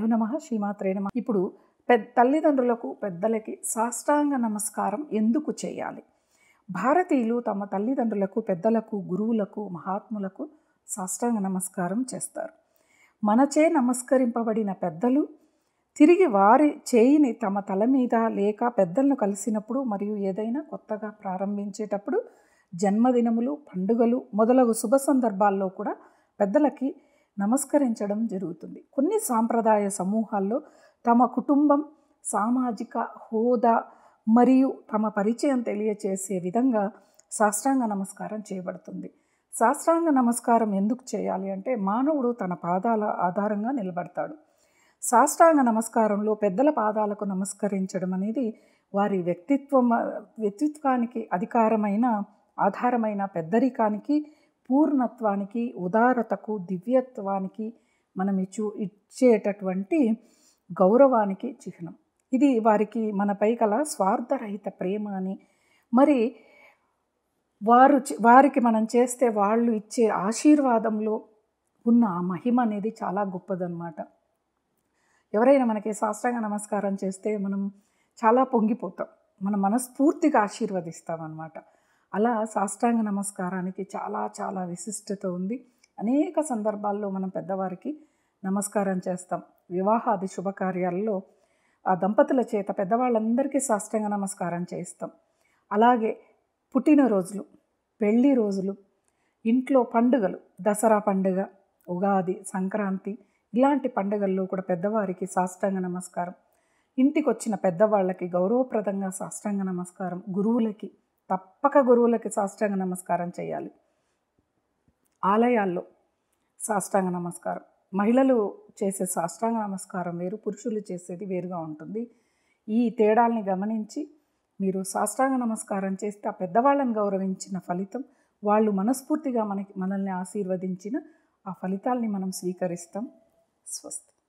గురుభ్యో నమ శ్రీమాత్రే నమ ఇప్పుడు పెద్ద తల్లిదండ్రులకు పెద్దలకి సాష్టాంగ నమస్కారం ఎందుకు చేయాలి భారతీయులు తమ తల్లిదండ్రులకు పెద్దలకు గురువులకు మహాత్ములకు సాష్టాంగ నమస్కారం చేస్తారు మనచే నమస్కరింపబడిన పెద్దలు తిరిగి వారి చేయిని తమ తల మీద లేక పెద్దలను కలిసినప్పుడు మరియు ఏదైనా కొత్తగా ప్రారంభించేటప్పుడు జన్మదినములు పండుగలు మొదలగు శుభ సందర్భాల్లో కూడా పెద్దలకి నమస్కరించడం జరుగుతుంది కొన్ని సాంప్రదాయ సమూహాల్లో తమ కుటుంబం సామాజిక హోదా మరియు తమ పరిచయం తెలియచేసే విధంగా శాస్త్రాంగ నమస్కారం చేయబడుతుంది శాస్త్రాంగ నమస్కారం ఎందుకు చేయాలి అంటే మానవుడు తన పాదాల ఆధారంగా నిలబడతాడు శాస్త్రాంగ నమస్కారంలో పెద్దల పాదాలకు నమస్కరించడం అనేది వారి వ్యక్తిత్వం వ్యక్తిత్వానికి అధికారమైన ఆధారమైన పెద్దరికానికి పూర్ణత్వానికి ఉదారతకు దివ్యత్వానికి మనం ఇచ్చు ఇచ్చేటటువంటి గౌరవానికి చిహ్నం ఇది వారికి మనపై గల స్వార్థరహిత ప్రేమ అని మరి వారు వారికి మనం చేస్తే వాళ్ళు ఇచ్చే ఆశీర్వాదంలో ఉన్న ఆ మహిమ అనేది చాలా గొప్పదన్నమాట ఎవరైనా మనకి శాస్త్రంగా నమస్కారం చేస్తే మనం చాలా పొంగిపోతాం మన మనస్ఫూర్తిగా ఆశీర్వదిస్తామన్నమాట అలా సాష్టాంగ నమస్కారానికి చాలా చాలా విశిష్టత ఉంది అనేక సందర్భాల్లో మనం పెద్దవారికి నమస్కారం చేస్తాం వివాహాది శుభకార్యాల్లో ఆ దంపతుల చేత పెద్దవాళ్ళందరికీ సాష్టాంగ నమస్కారం చేయిస్తాం అలాగే పుట్టినరోజులు పెళ్ళి రోజులు ఇంట్లో పండుగలు దసరా పండుగ ఉగాది సంక్రాంతి ఇలాంటి పండుగల్లో కూడా పెద్దవారికి సాష్టాంగ నమస్కారం ఇంటికి వచ్చిన పెద్దవాళ్ళకి గౌరవప్రదంగా సాష్టాంగ నమస్కారం గురువులకి తప్పక గురువులకి సాష్టాంగ నమస్కారం చేయాలి ఆలయాల్లో సాష్టాంగ నమస్కారం మహిళలు చేసే సాష్టాంగ నమస్కారం వేరు పురుషులు చేసేది వేరుగా ఉంటుంది ఈ తేడాల్ని గమనించి మీరు సాష్టాంగ నమస్కారం చేస్తే ఆ పెద్దవాళ్ళని గౌరవించిన ఫలితం వాళ్ళు మనస్ఫూర్తిగా మనకి మనల్ని ఆశీర్వదించిన ఆ ఫలితాల్ని మనం స్వీకరిస్తాం స్వస్తి